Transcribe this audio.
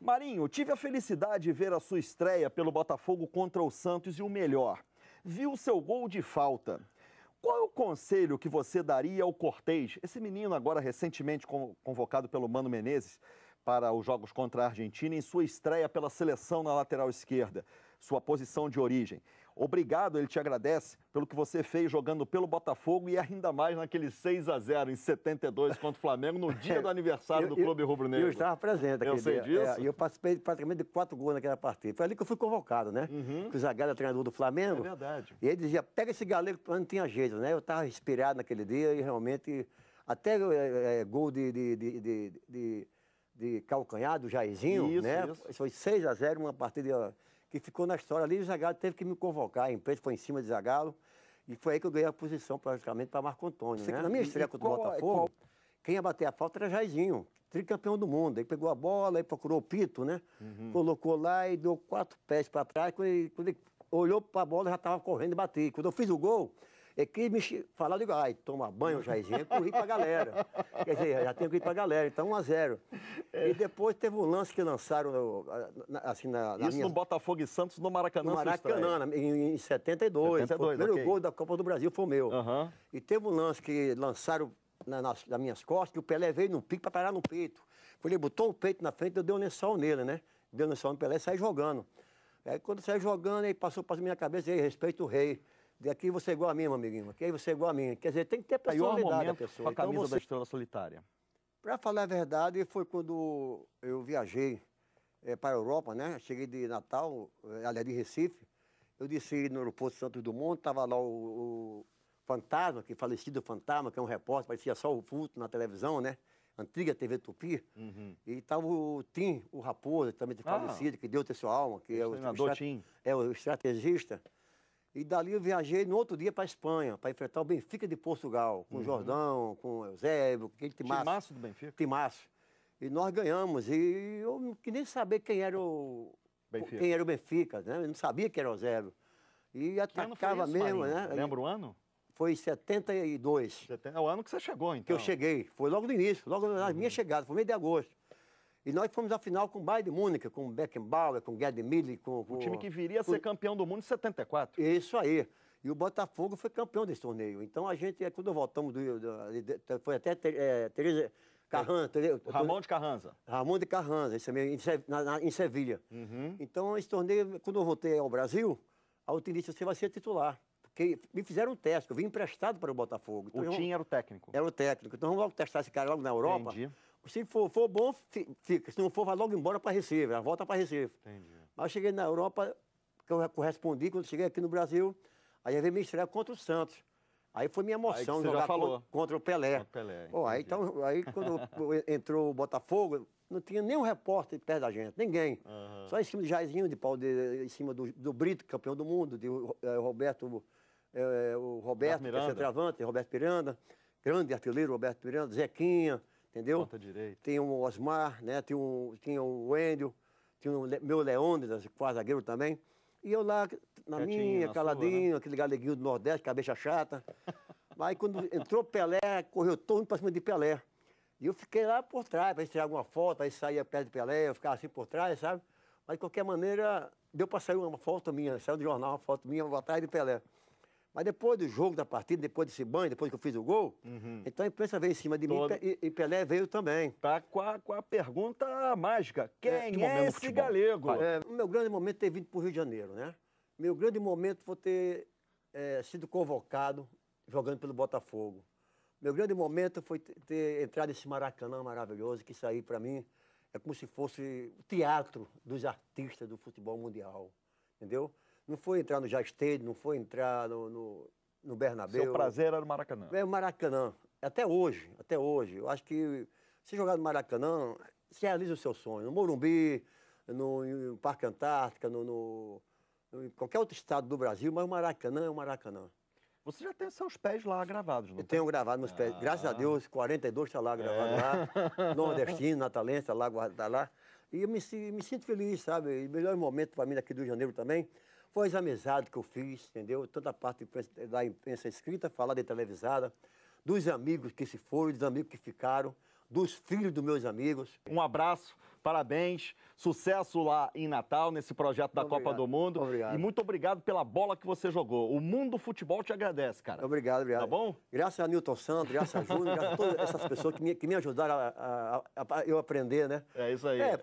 Marinho, tive a felicidade de ver a sua estreia pelo Botafogo contra o Santos e o melhor. Vi o seu gol de falta. Qual é o conselho que você daria ao Cortez, esse menino agora recentemente convocado pelo Mano Menezes para os jogos contra a Argentina, em sua estreia pela seleção na lateral esquerda, sua posição de origem? Obrigado, ele te agradece pelo que você fez jogando pelo Botafogo e ainda mais naquele 6 a 0 em 72 contra o Flamengo no dia do aniversário eu, do Clube Rubro-Negro. Eu estava presente aquele Eu sei dia. disso. E é, eu participei praticamente de quatro gols naquela partida. Foi ali que eu fui convocado, né? Uhum. o Zagallo era treinador do Flamengo. É verdade. E ele dizia, pega esse galego, não tinha jeito, né? Eu estava inspirado naquele dia e realmente... Até é, gol de, de, de, de de calcanhar do Jairzinho, isso, né? Isso. Foi 6 a 0 uma partida que ficou na história ali. O Zagallo teve que me convocar, a empresa foi em cima de Zagallo. E foi aí que eu ganhei a posição, praticamente, para Marco Antônio. Né? Na minha estreia contra o é- Botafogo, qual... quem ia bater a falta era Jairzinho, tricampeão do mundo. Ele pegou a bola, ele procurou o pito, né? Uhum. Colocou lá e deu quatro pés para trás. Quando ele, quando ele olhou para a bola, já estava correndo e bateu. Quando eu fiz o gol, é que me falaram, digo, ai, toma banho, Jairzinho, corri pra galera. Quer dizer, já tenho que ir pra galera, então 1 a 0 é. E depois teve um lance que lançaram, assim, na, na Isso minha... no Botafogo e Santos, no Maracanã, No Maracanã, em, em 72. 72 né? o primeiro gol da Copa do Brasil foi meu. Uhum. E teve um lance que lançaram na, nas, nas, minhas costas, que o Pelé veio no pique pra parar no peito. Ele botou o peito na frente, eu dei um lençol nele, né? Deu um lençol no Pelé e saiu jogando. Aí quando saiu jogando, aí passou para minha cabeça, aí respeito o rei. Aqui você é igual a mim, meu amiguinho. Aqui você é igual a mim. Quer dizer, tem que ter personalidade da pessoa. Com a então camisa então, você... da estrela solitária. Para falar a verdade, foi quando eu viajei é, eh, para a Europa, né? Cheguei de Natal, eh, aliás, de Recife. Eu disse no aeroporto Santos Dumont, estava lá o, o, Fantasma, que falecido Fantasma, que é um repórter, parecia só o vulto na televisão, né? Antiga TV Tupi. Uhum. E estava o Tim, o Raposo, também ah. falecido, que deu ter sua alma, que o é o, o, é o estrategista. E dali eu viajei no outro dia para a Espanha, para enfrentar o Benfica de Portugal, com uhum. o Jordão, com o Eusébio, com aquele Timaço. Timaço do Benfica? Timaço. E nós ganhamos. E eu não queria nem saber quem era o Benfica, quem era o Benfica né? Eu não sabia quem era o Eusébio. E atacava isso, mesmo, Marinho? né? Lembra o ano? Foi em 72. É o ano que você chegou, então. Que eu então. cheguei. Foi logo no início, logo na uhum. minha chegada, foi meio de agosto. E nós fomos à final com o Bayern de Múnich, com o Beckenbauer, com o Gerd Miller, com, com... O time que viria a ser campeão do mundo em 74. Isso aí. E o Botafogo foi campeão desse torneio. Então a gente, é, quando voltamos do. do foi até é, Tereza. Carranza, Tereza, Ramon de Carranza. Ramon de Carranza, isso mesmo, em, na, na, em Sevilha. Uhum. Então, esse torneio, quando eu voltei ao Brasil, a Utilista você vai ser titular. Porque me fizeram um teste, eu vim emprestado para o Botafogo. Então, o Tim era o técnico. Era o técnico. Então vamos logo testar esse cara logo na Europa. Entendi se for, for bom, fica. Se não for, vai logo embora para Recife, volta para Recife. Entendi. Mas eu cheguei na Europa, que eu correspondi, quando cheguei aqui no Brasil, aí eu veio me estrear contra o Santos. Aí foi minha emoção aí jogar contra, contra, o Pelé. Contra o Pelé oh, aí, então, aí quando entrou o Botafogo, não tinha nenhum repórter perto da gente, ninguém. Uhum. Só em cima de Jairzinho, de Paulo, de, em cima do, do, Brito, campeão do mundo, de eh, Roberto, eh, o Roberto, que é centroavante, Roberto Piranda, grande artilheiro Roberto Piranda, Zequinha, entendeu? Ponta direita. Tem o Osmar, né? Tem o, tinha o Wendel, tinha o meu Leônidas, quase zagueiro também. E eu lá, na Quietinho, minha, na caladinho, sua, né? aquele galeguinho do Nordeste, cabeça chata. Mas quando entrou Pelé, correu todo mundo para cima de Pelé. E eu fiquei lá por trás, para tirar alguma foto, aí saía perto de Pelé, eu ficava assim por trás, sabe? Mas de qualquer maneira, deu para sair uma foto minha, saiu do jornal uma foto minha, vou atrás de Pelé. Mas depois do jogo, da partida, depois desse banho, depois que eu fiz o gol, uhum. então a imprensa veio em cima de Todo. mim e, e, Pelé veio também. Tá com a, com a pergunta mágica. É, Quem é, é esse galego? É, meu grande momento é ter vindo para o Rio de Janeiro, né? Meu grande momento foi ter é, sido convocado jogando pelo Botafogo. Meu grande momento foi ter, ter entrado nesse Maracanã maravilhoso, que isso aí, para mim, é como se fosse o teatro dos artistas do futebol mundial, entendeu? Não foi entrar no Jastede, não foi entrar no, no, no Bernabéu. Seu prazer era o Maracanã. É o Maracanã. Até hoje, até hoje. Eu acho que se jogar no Maracanã, se realiza o seu sonho. No Morumbi, no, no Parque Antártica, no, no, em qualquer outro estado do Brasil, mas o Maracanã é o Maracanã. Você já tem seus pés lá gravados, não? Eu tenho gravado meus pés. Ah. Graças a Deus, 42 está lá gravado é. lá. Nordestino, Natalense, está lá, está lá. E eu me, me, sinto feliz, sabe? melhor momento para mim daqui do Rio de Janeiro também foi as amizades que eu fiz, entendeu? Toda a parte da imprensa escrita, falada e televisada, dos amigos que se foram, dos amigos que ficaram, dos filhos dos meus amigos. Um abraço, parabéns, sucesso lá em Natal, nesse projeto da obrigado, Copa do Mundo. Obrigado. E muito obrigado pela bola que você jogou. O mundo do futebol te agradece, cara. Obrigado, obrigado. Tá bom? Graças a Nilton Santos, graças a Júnior, graças a todas essas pessoas que me, que me ajudaram a, a, a, a, eu aprender, né? É isso aí. É,